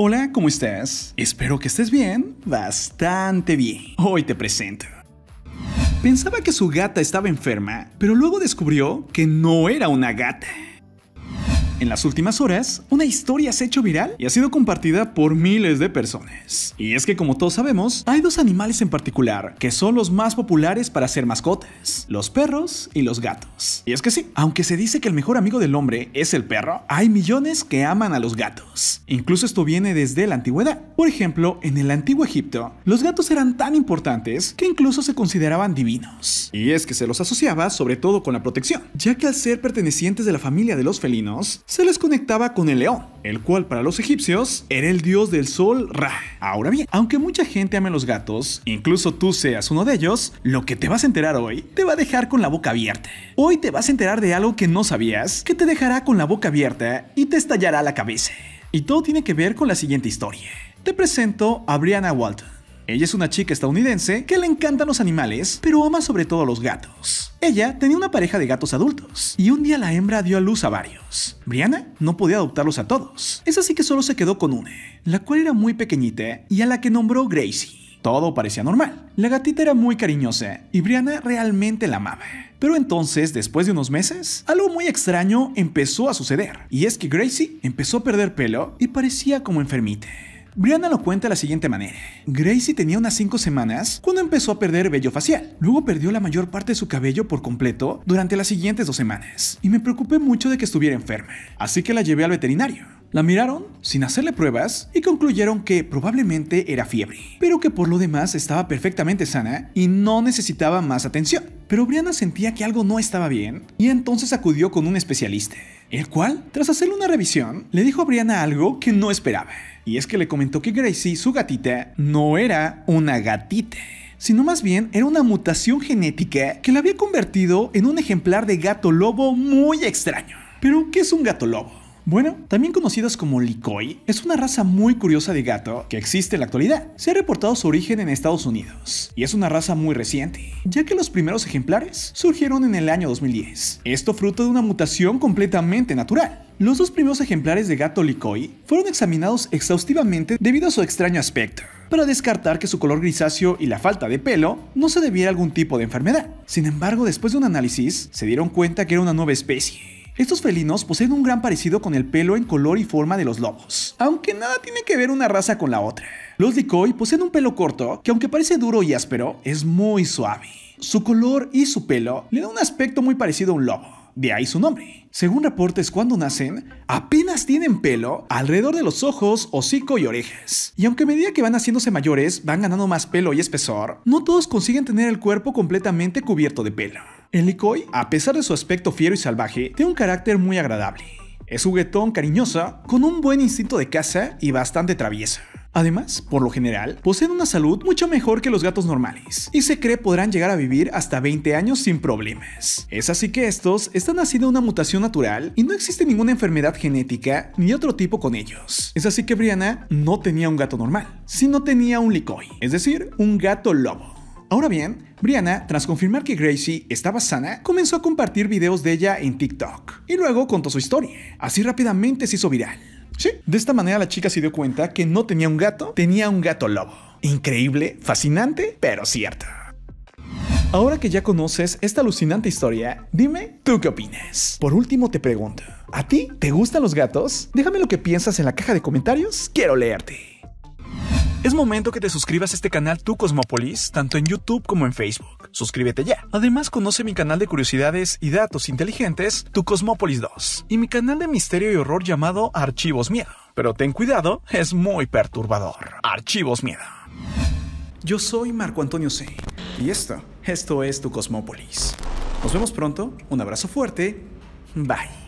Hola, ¿cómo estás? Espero que estés bien, bastante bien. Hoy te presento. Pensaba que su gata estaba enferma, pero luego descubrió que no era una gata. En las últimas horas, una historia se ha hecho viral y ha sido compartida por miles de personas. Y es que como todos sabemos, hay dos animales en particular que son los más populares para ser mascotas, los perros y los gatos. Y es que sí, aunque se dice que el mejor amigo del hombre es el perro, hay millones que aman a los gatos. Incluso esto viene desde la antigüedad. Por ejemplo, en el antiguo Egipto, los gatos eran tan importantes que incluso se consideraban divinos. Y es que se los asociaba sobre todo con la protección, ya que al ser pertenecientes de la familia de los felinos, se les conectaba con el león, el cual para los egipcios era el dios del sol Ra. Ahora bien, aunque mucha gente ame a los gatos, incluso tú seas uno de ellos, lo que te vas a enterar hoy te va a dejar con la boca abierta. Hoy te vas a enterar de algo que no sabías, que te dejará con la boca abierta y te estallará la cabeza. Y todo tiene que ver con la siguiente historia. Te presento a Brianna Walton ella es una chica estadounidense que le encantan los animales, pero ama sobre todo a los gatos. Ella tenía una pareja de gatos adultos, y un día la hembra dio a luz a varios. Brianna no podía adoptarlos a todos, es así que solo se quedó con una, la cual era muy pequeñita y a la que nombró Gracie. Todo parecía normal. La gatita era muy cariñosa y Brianna realmente la amaba. Pero entonces, después de unos meses, algo muy extraño empezó a suceder. Y es que Gracie empezó a perder pelo y parecía como enfermita. Brianna lo cuenta de la siguiente manera. Gracie tenía unas 5 semanas cuando empezó a perder vello facial. Luego perdió la mayor parte de su cabello por completo durante las siguientes dos semanas. Y me preocupé mucho de que estuviera enferma. Así que la llevé al veterinario. La miraron sin hacerle pruebas y concluyeron que probablemente era fiebre, pero que por lo demás estaba perfectamente sana y no necesitaba más atención. Pero Brianna sentía que algo no estaba bien y entonces acudió con un especialista, el cual, tras hacerle una revisión, le dijo a Brianna algo que no esperaba. Y es que le comentó que Gracie, su gatita, no era una gatita sino más bien era una mutación genética que la había convertido en un ejemplar de gato lobo muy extraño. Pero, ¿qué es un gato lobo? Bueno, también conocidos como Likoi, es una raza muy curiosa de gato que existe en la actualidad. Se ha reportado su origen en Estados Unidos y es una raza muy reciente, ya que los primeros ejemplares surgieron en el año 2010. Esto fruto de una mutación completamente natural. Los dos primeros ejemplares de Gato Licoi fueron examinados exhaustivamente debido a su extraño aspecto, para descartar que su color grisáceo y la falta de pelo no se debiera a algún tipo de enfermedad. Sin embargo, después de un análisis, se dieron cuenta que era una nueva especie. Estos felinos poseen un gran parecido con el pelo en color y forma de los lobos, aunque nada tiene que ver una raza con la otra. Los Licoi poseen un pelo corto que aunque parece duro y áspero, es muy suave. Su color y su pelo le dan un aspecto muy parecido a un lobo de ahí su nombre. Según reportes, cuando nacen, apenas tienen pelo alrededor de los ojos, hocico y orejas. Y aunque a medida que van haciéndose mayores, van ganando más pelo y espesor, no todos consiguen tener el cuerpo completamente cubierto de pelo. El Likoi, a pesar de su aspecto fiero y salvaje, tiene un carácter muy agradable. Es juguetón, cariñosa, con un buen instinto de caza y bastante traviesa. Además, por lo general, poseen una salud mucho mejor que los gatos normales y se cree podrán llegar a vivir hasta 20 años sin problemas. Es así que estos están haciendo una mutación natural y no existe ninguna enfermedad genética ni otro tipo con ellos. Es así que Brianna no tenía un gato normal, sino tenía un licoy, es decir, un gato lobo. Ahora bien, Brianna, tras confirmar que Gracie estaba sana, comenzó a compartir videos de ella en TikTok y luego contó su historia. Así rápidamente se hizo viral. Sí. De esta manera la chica se dio cuenta que no tenía un gato, tenía un gato lobo. Increíble, fascinante, pero cierto. Ahora que ya conoces esta alucinante historia, dime tú qué opinas. Por último te pregunto, ¿a ti te gustan los gatos? Déjame lo que piensas en la caja de comentarios, quiero leerte. Es momento que te suscribas a este canal Tu Cosmópolis, tanto en YouTube como en Facebook. Suscríbete ya. Además, conoce mi canal de curiosidades y datos inteligentes, Tu Cosmópolis 2, y mi canal de misterio y horror llamado Archivos Miedo. Pero ten cuidado, es muy perturbador. Archivos Miedo. Yo soy Marco Antonio C. Y esto, esto es Tu Cosmópolis. Nos vemos pronto, un abrazo fuerte, bye.